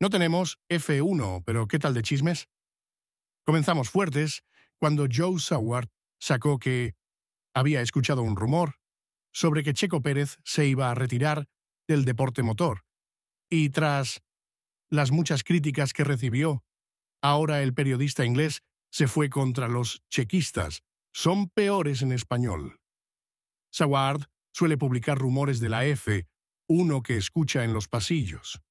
No tenemos F1, pero ¿qué tal de chismes? Comenzamos fuertes cuando Joe Saward sacó que había escuchado un rumor sobre que Checo Pérez se iba a retirar del deporte motor. Y tras las muchas críticas que recibió, ahora el periodista inglés se fue contra los chequistas. Son peores en español. Saward suele publicar rumores de la F, uno que escucha en los pasillos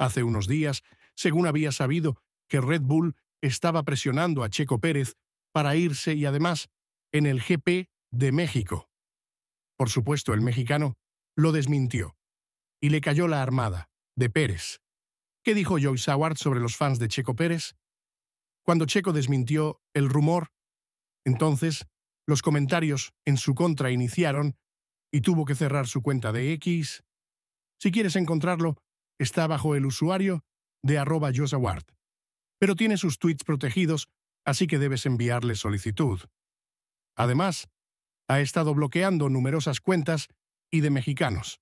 hace unos días, según había sabido que Red Bull estaba presionando a Checo Pérez para irse y además en el GP de México. Por supuesto, el mexicano lo desmintió y le cayó la armada de Pérez. ¿Qué dijo Joy Saward sobre los fans de Checo Pérez? Cuando Checo desmintió el rumor, entonces los comentarios en su contra iniciaron y tuvo que cerrar su cuenta de X. Si quieres encontrarlo, está bajo el usuario de arroba pero tiene sus tweets protegidos, así que debes enviarle solicitud. Además, ha estado bloqueando numerosas cuentas y de mexicanos.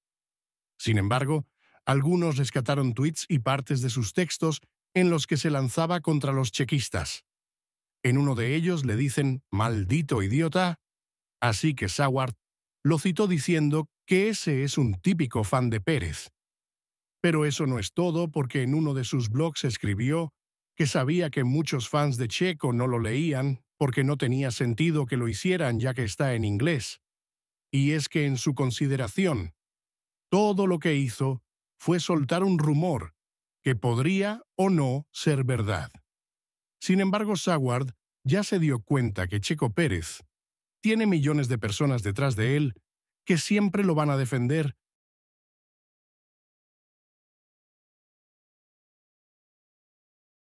Sin embargo, algunos rescataron tweets y partes de sus textos en los que se lanzaba contra los chequistas. En uno de ellos le dicen maldito idiota, así que Sawart lo citó diciendo que ese es un típico fan de Pérez. Pero eso no es todo porque en uno de sus blogs escribió que sabía que muchos fans de Checo no lo leían porque no tenía sentido que lo hicieran ya que está en inglés. Y es que en su consideración, todo lo que hizo fue soltar un rumor que podría o no ser verdad. Sin embargo, Saward ya se dio cuenta que Checo Pérez tiene millones de personas detrás de él que siempre lo van a defender